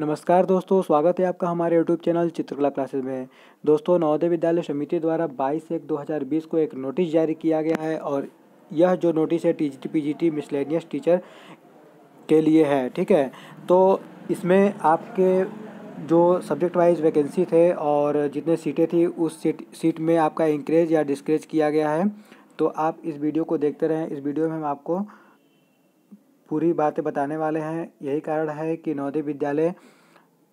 नमस्कार दोस्तों स्वागत है आपका हमारे यूट्यूब चैनल चित्रकला क्लासेस में दोस्तों नवोदय विद्यालय समिति द्वारा 22 एक 2020 को एक नोटिस जारी किया गया है और यह जो नोटिस है टी पीजीटी मिसलेनियस टीचर के लिए है ठीक है तो इसमें आपके जो सब्जेक्ट वाइज वैकेंसी थे और जितने सीटें थी उस सीट सीट में आपका इंक्रेज या डिस्क्रेज किया गया है तो आप इस वीडियो को देखते रहें इस वीडियो में हम आपको पूरी बातें बताने वाले हैं यही कारण है कि नवोदय विद्यालय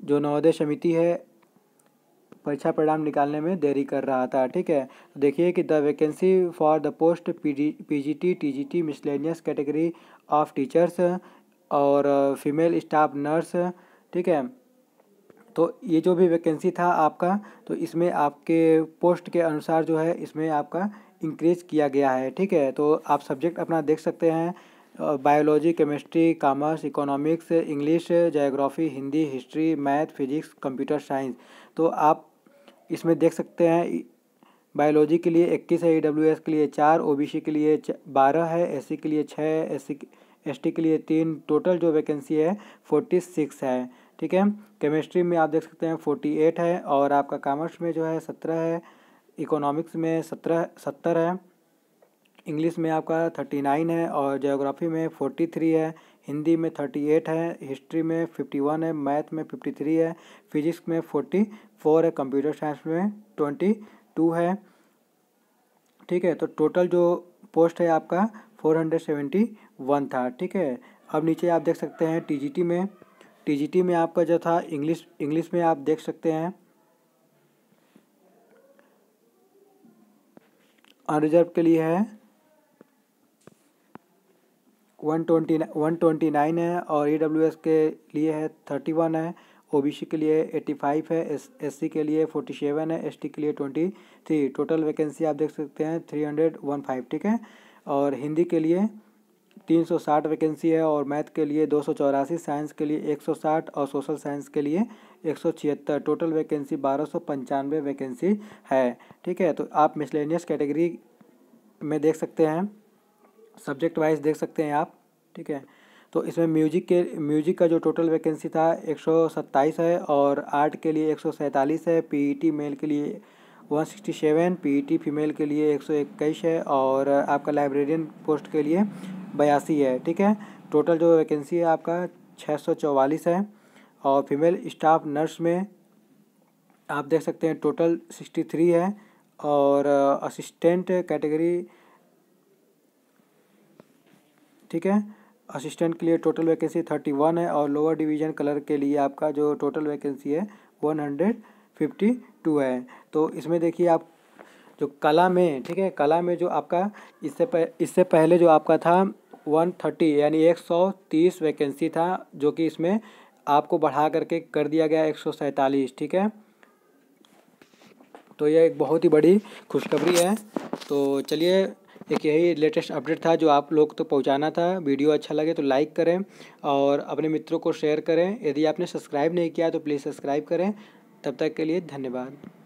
जो नवोदय समिति है परीक्षा परिणाम निकालने में देरी कर रहा था ठीक है तो देखिए कि the vacancy for the post P G T T G T miscellaneous category of teachers और फीमेल स्टाफ नर्स ठीक है तो ये जो भी वैकेंसी था आपका तो इसमें आपके पोस्ट के अनुसार जो है इसमें आपका इंक्रीज किया गया है ठीक है तो आप सब्जेक्ट अपना देख सकते हैं biology chemistry commerce economics English geography Hindi history math physics computer science तो आप इसमें देख सकते हैं बायोलॉजी के लिए इक्कीस है ई e के लिए चार ओ के लिए बारह है एस e के लिए छः एस सी के लिए तीन टोटल जो वैकेंसी है फोर्टी सिक्स है ठीक है केमिस्ट्री में आप देख सकते हैं फोर्टी एट है और आपका कॉमर्स में जो है सत्रह है इकोनॉमिक्स में सत्रह सत्तर है इंग्लिश में आपका थर्टी नाइन है और जोग्राफ़ी में फोर्टी थ्री है हिंदी में थर्टी एट है हिस्ट्री में फिफ्टी वन है मैथ में फिफ्टी थ्री है फिजिक्स में फोर्टी फोर है कंप्यूटर साइंस में ट्वेंटी टू है ठीक है तो टोटल जो पोस्ट है आपका फोर हंड्रेड सेवेंटी वन था ठीक है अब नीचे आप देख सकते हैं टीजीटी में टीजीटी में आपका जो था इंग्लिश इंग्लिश में आप देख सकते हैं अनरिजर्व के लिए है one twenty one twenty nine है और ई डब्ल्यू एस के लिए है थर्टी वन है ओ बी सी के लिए एट्टी फाइव है एस एस सी के लिए फोर्टी सेवन है एस टी के लिए ट्वेंटी थ्री टोटल वैकेंसी आप देख सकते हैं थ्री हंड्रेड वन फाइव ठीक है और हिंदी के लिए तीन सौ साठ वैकेंसी है और मैथ के लिए दो सौ चौरासी साइंस के लिए एक सौ साठ और सोशल साइंस के लिए एक सौ छिहत्तर टोटल वैकेंसी बारह सौ पंचानवे वैकेंसी है ठीक है तो आप मिसलेनियस कैटेगरी में देख सकते हैं सब्जेक्ट वाइज देख सकते हैं आप ठीक है तो इसमें म्यूजिक के म्यूजिक का जो टोटल वैकेंसी था एक सौ सत्ताईस है और आर्ट के लिए एक सौ सैंतालीस है पीईटी मेल e के लिए one sixty seven T female के लिए एक सौ इक्कीस है और आपका लाइब्रेरियन पोस्ट के लिए बयासी है ठीक है टोटल जो वैकेंसी है आपका छः सौ चौवालीस है और फीमेल स्टाफ नर्स में आप देख सकते हैं टोटल सिक्सटी थ्री है और असिस्टेंट कैटेगरी ठीक है असिस्टेंट के लिए टोटल वैकेंसी थर्टी वन है और लोअर डिवीजन कलर के लिए आपका जो टोटल वैकेंसी है वन हंड्रेड फिफ्टी टू है तो इसमें देखिए आप जो कला में ठीक है कला में जो आपका इससे पह, इससे पहले जो आपका था वन थर्टी यानी एक सौ तीस वैकेंसी था जो कि इसमें आपको बढ़ा करके कर दिया गया एक सौ सैंतालीस ठीक है तो यह एक बहुत ही बड़ी खुशखबरी है तो चलिए एक यही लेटेस्ट अपडेट था जो आप लोग तो पहुंचाना था वीडियो अच्छा लगे तो लाइक करें और अपने मित्रों को शेयर करें यदि आपने सब्सक्राइब नहीं किया तो प्लीज़ सब्सक्राइब करें तब तक के लिए धन्यवाद